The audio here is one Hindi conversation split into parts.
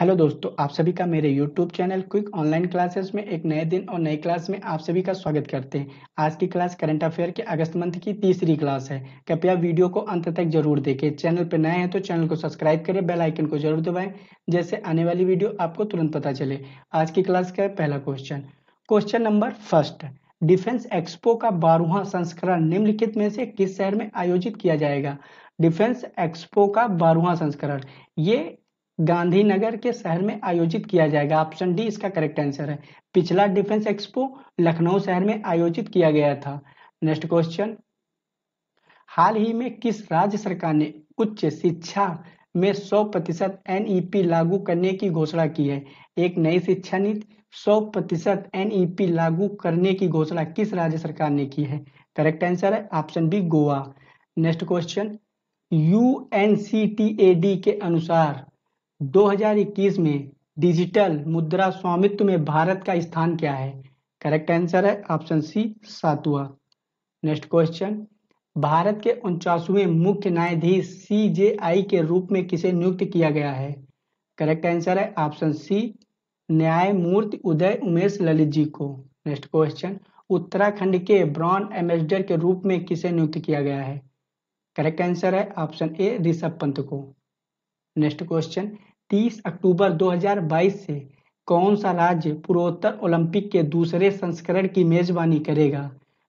हेलो दोस्तों आप सभी का मेरे YouTube channel quick online classes में एक नए दिन और नई क्लास में आप सभी का स्वागत करते हैं आज की क्लास करंट अफेयर के अगस्त मंथ की तीसरी क्लास है कृपया वीडियो को अंत तक जरूर देखें चैनल पर नए हैं तो चैनल को सब्सक्राइब करें बेल आइकन को जरूर दबाएं जैसे आने वाली वीडियो आपको तुरंत पता चले आज की क्लास का पहला question question number first defence expo का बारहवा संस्करण निम्नलिखित में से किस शहर में आयोजित किया जाएगा डिफेंस एक्सपो का बारहवा संस्करण ये गांधीनगर के शहर में आयोजित किया जाएगा ऑप्शन डी इसका करेक्ट आंसर है पिछला डिफेंस एक्सपो लखनऊ शहर में आयोजित किया गया था नेक्स्ट क्वेश्चन हाल ही में किस राज्य सरकार ने उच्च शिक्षा में 100 प्रतिशत एन लागू करने की घोषणा की है एक नई शिक्षा नीति 100 प्रतिशत एनईपी लागू करने की घोषणा किस राज्य सरकार ने की है करेक्ट आंसर है option B Goa next question U K अनुसार 2021 में डिजिटल मुद्रा स्वामित्व में भारत का स्थान क्या है करेक्ट आंसर है ऑप्शन सी सातवा नेक्स्ट क्वेश्चन भारत के उनचासवें मुख्य न्यायाधीश सी के रूप में किसे नियुक्त किया गया है करेक्ट आंसर है ऑप्शन सी न्यायमूर्ति उदय उमेश ललित जी को नेक्स्ट क्वेश्चन उत्तराखंड के ब्रॉन एम्बेसडर के रूप में किसे नियुक्त किया गया है करेक्ट आंसर है ऑप्शन ए ऋषभ पंत को नेक्स्ट क्वेश्चन 30 अक्टूबर 2022 से कौन सा राज्य पूर्वोत्तर ओलंपिक के दूसरे संस्करण की मेजबानी करेगा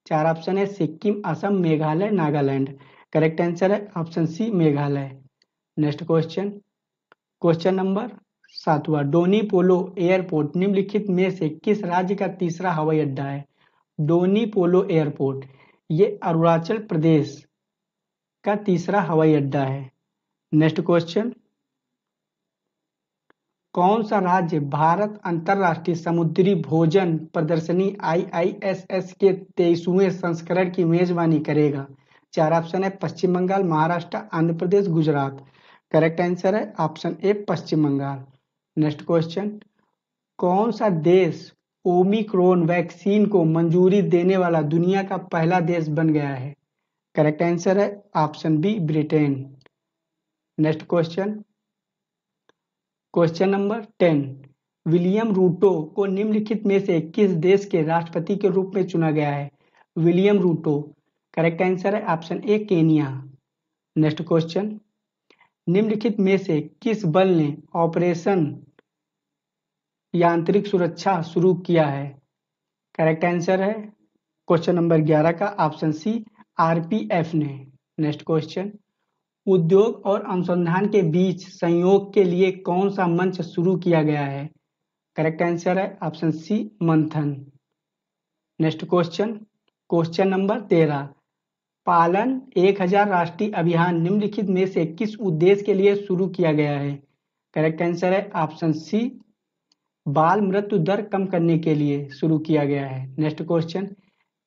चार ऑप्शन है सिक्किम असम मेघालय नागालैंड करेक्ट आंसर है option C Meghalaya next question question number सातवा डोनी पोलो एयरपोर्ट निम्नलिखित में से किस राज्य का तीसरा हवाई अड्डा है डोनी पोलो एयरपोर्ट ये अरुणाचल प्रदेश का तीसरा हवाई अड्डा है नेक्स्ट क्वेश्चन कौन सा राज्य भारत अंतरराष्ट्रीय समुद्री भोजन प्रदर्शनी आईआईएसएस के तेईसवें संस्करण की मेजबानी करेगा चार ऑप्शन है पश्चिम बंगाल महाराष्ट्र आंध्र प्रदेश गुजरात करेक्ट आंसर है option A Paschim Bangal next question कौन सा देश ओमिक्रोन वैक्सीन को मंजूरी देने वाला दुनिया का पहला देश बन गया है करेक्ट आंसर है option B Britain next question question number ten William Ruto को निम्नलिखित में से किस देश के राष्ट्रपति के रूप में चुना गया है विलियम रूटो करेक्ट आंसर है option A Kenya next question निम्नलिखित में से किस बल ने ऑपरेशन यांत्रिक सुरक्षा शुरू किया है करेक्ट आंसर है क्वेश्चन नंबर ग्यारह का ऑप्शन सी आरपीएफ ने नेक्स्ट क्वेश्चन उद्योग और अनुसंधान के बीच संयोग के लिए कौन सा मंच शुरू किया गया है करेक्ट आंसर है option C Manthan next question question number तेरह पालन एक हजार राष्ट्रीय अभियान निम्नलिखित में से किस उद्देश्य के लिए शुरू किया गया है करेक्ट आंसर है ऑप्शन सी बाल मृत्यु दर कम करने के लिए शुरू किया गया है नेक्स्ट क्वेश्चन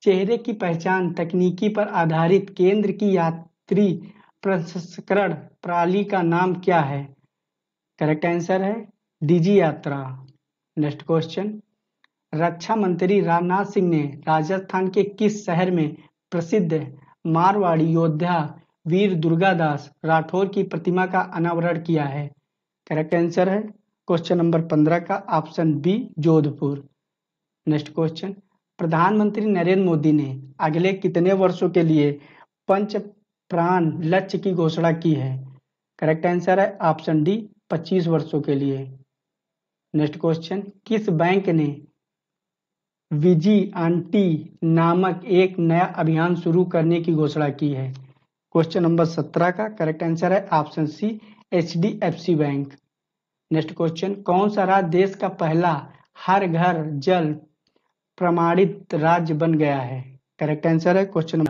चेहरे की पहचान तकनीकी पर आधारित केंद्र की यात्री प्रसंस्करण प्रणाली का नाम क्या है करेक्ट आंसर है डीजी यात्रा नेक्स्ट क्वेश्चन रक्षा मंत्री राजनाथ सिंह ने राजस्थान के किस शहर में प्रसिद्ध मारवाड़ी योद्धा वीर दुर्गादास राठौर की प्रतिमा का अनावरण किया है करेक्ट आंसर है क्वेश्चन नंबर पंद्रह का option B Jodhpur next question प्रधानमंत्री नरेंद्र मोदी ने अगले कितने वर्षों के लिए पंच प्राण लक्ष्य की घोषणा की है करेक्ट आंसर है ऑप्शन डी 25 वर्षों के लिए नेक्स्ट क्वेश्चन किस बैंक ने विजी आंटी नामक एक नया अभियान शुरू करने की घोषणा की है क्वेश्चन नंबर सत्रह का करेक्ट आंसर है option C C bank next question कौन सा राज्य देश का पहला हर घर जल प्रमाणित राज्य बन गया है करेक्ट आंसर है क्वेश्चन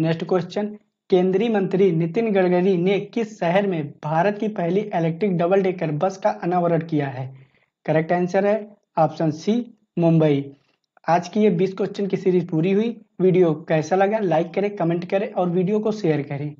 नेक्स्ट क्वेश्चन केंद्रीय मंत्री नितिन गडकरी ने किस शहर में भारत की पहली इलेक्ट्रिक डबल डेकर बस का अनावरण किया है करेक्ट आंसर है ऑप्शन सी मुंबई आज की ये 20 क्वेश्चन की सीरीज पूरी हुई वीडियो कैसा लगा लाइक करें कमेंट करें और वीडियो को शेयर करें